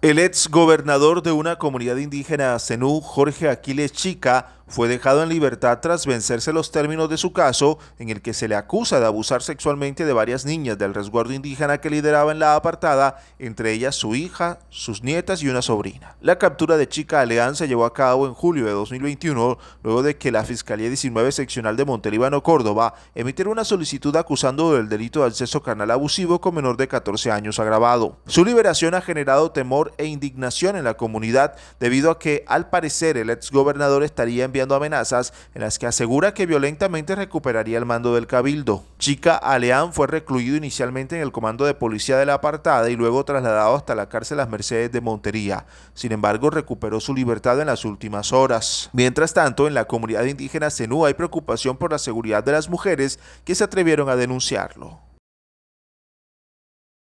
El ex gobernador de una comunidad indígena Zenú, Jorge Aquiles Chica, fue dejado en libertad tras vencerse los términos de su caso, en el que se le acusa de abusar sexualmente de varias niñas del resguardo indígena que lideraba en la apartada, entre ellas su hija, sus nietas y una sobrina. La captura de Chica Aleán se llevó a cabo en julio de 2021, luego de que la Fiscalía 19 Seccional de Montelíbano, Córdoba, emitiera una solicitud acusando del delito de acceso canal abusivo con menor de 14 años agravado. Su liberación ha generado temor e indignación en la comunidad debido a que, al parecer, el exgobernador estaría enviando amenazas en las que asegura que violentamente recuperaría el mando del cabildo. Chica Aleán fue recluido inicialmente en el comando de policía de la apartada y luego trasladado hasta la cárcel Las Mercedes de Montería. Sin embargo, recuperó su libertad en las últimas horas. Mientras tanto, en la comunidad indígena Zenú hay preocupación por la seguridad de las mujeres que se atrevieron a denunciarlo.